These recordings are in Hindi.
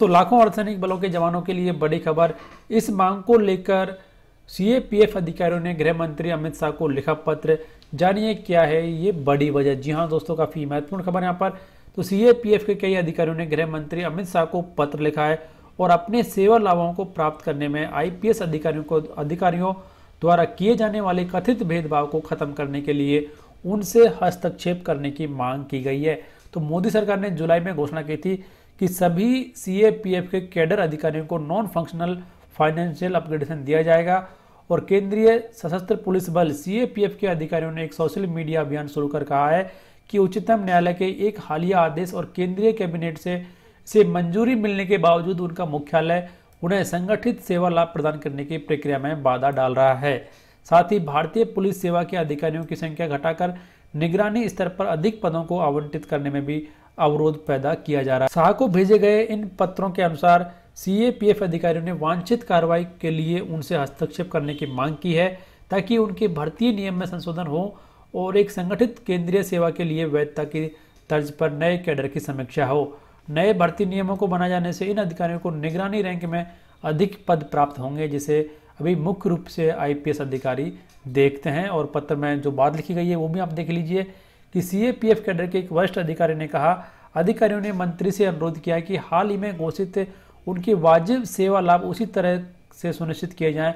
तो लाखों अर्धसैनिक बलों के जवानों के लिए बड़ी खबर इस मांग को लेकर सीएपीएफ अधिकारियों ने गृह मंत्री अमित शाह को लिखा पत्र जानिए क्या है ये बड़ी वजह जी हाँ दोस्तों काफ़ी महत्वपूर्ण खबर यहाँ पर तो सीएपीएफ के कई अधिकारियों ने गृह मंत्री अमित शाह को पत्र लिखा है और अपने सेवा लाभों को प्राप्त करने में आईपीएस अधिकारियों को अधिकारियों द्वारा किए जाने वाले कथित भेदभाव को खत्म करने के लिए उनसे हस्तक्षेप करने की मांग की गई है तो मोदी सरकार ने जुलाई में घोषणा की थी कि सभी सी के कैडर अधिकारियों को नॉन फंक्शनल फाइनेंशियल अपग्रेडेशन दिया जाएगा और केंद्रीय सशस्त्र पुलिस बल सी के अधिकारियों ने एक सोशल मीडिया अभियान शुरू कर कहा है कि उच्चतम न्यायालय के एक हालिया आदेश और केंद्रीय कैबिनेट से से मंजूरी मिलने के बावजूद उनका मुख्यालय उन्हें संगठित सेवा लाभ प्रदान करने की प्रक्रिया में बाधा डाल रहा है साथ ही भारतीय पुलिस सेवा के अधिकारियों की संख्या घटाकर निगरानी स्तर पर अधिक पदों को आवंटित करने में भी अवरोध पैदा किया जा रहा है शाह को भेजे गए इन पत्रों के अनुसार सीएपीएफ अधिकारियों ने वांछित कार्रवाई के लिए उनसे हस्तक्षेप करने की मांग की है ताकि उनके भर्ती नियम में संशोधन हो और एक संगठित केंद्रीय सेवा के लिए वैधता की तर्ज पर नए कैडर की समीक्षा हो नए भर्ती नियमों को बनाए जाने से इन अधिकारियों को निगरानी रैंक में अधिक पद प्राप्त होंगे जिसे अभी मुख्य रूप से आईपीएस अधिकारी देखते हैं और पत्र में जो बात लिखी गई है वो भी आप देख लीजिए कि सीएपीएफ अंडर के एक वरिष्ठ अधिकारी ने कहा अधिकारियों ने मंत्री से अनुरोध किया कि हाल ही में घोषित उनके वाजिब सेवा लाभ उसी तरह से सुनिश्चित किए जाएं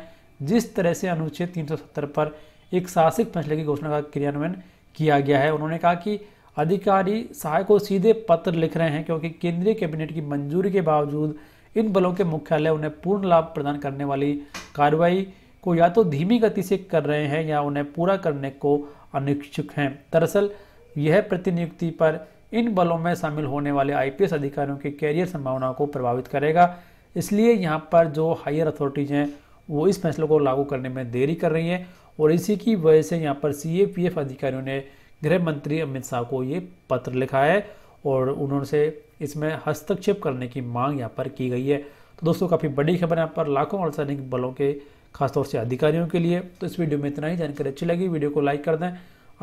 जिस तरह से अनुच्छेद 370 पर एक साहसिक फैसले की घोषणा का क्रियान्वयन किया गया है उन्होंने कहा कि अधिकारी सहाय को सीधे पत्र लिख रहे हैं क्योंकि केंद्रीय कैबिनेट की मंजूरी के बावजूद इन बलों के मुख्यालय उन्हें पूर्ण लाभ प्रदान करने वाली कार्रवाई को या तो धीमी गति से कर रहे हैं या उन्हें पूरा करने को अनिच्छुक हैं दरअसल यह प्रतिनियुक्ति पर इन बलों में शामिल होने वाले आईपीएस अधिकारियों के कैरियर संभावनाओं को प्रभावित करेगा इसलिए यहाँ पर जो हायर अथॉरिटीज़ हैं वो इस फैसले को लागू करने में देरी कर रही हैं और इसी की वजह से यहाँ पर सी अधिकारियों ने गृह मंत्री अमित शाह को ये पत्र लिखा है और उन्होंने इसमें हस्तक्षेप करने की मांग यहाँ पर की गई है तो दोस्तों काफ़ी बड़ी खबर यहाँ पर लाखों अर्धसैनिक बलों के खासतौर से अधिकारियों के लिए तो इस वीडियो में इतना ही जानकारी अच्छी लगी वीडियो को लाइक कर दें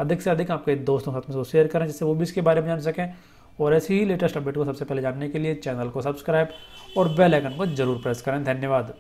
अधिक से अधिक आपके दोस्तों के साथ में शेयर करें जिससे वो भी इसके बारे में जान सकें और ऐसे ही लेटेस्ट अपडेट को सबसे पहले जानने के लिए चैनल को सब्सक्राइब और बेल आइकन को जरूर प्रेस करें धन्यवाद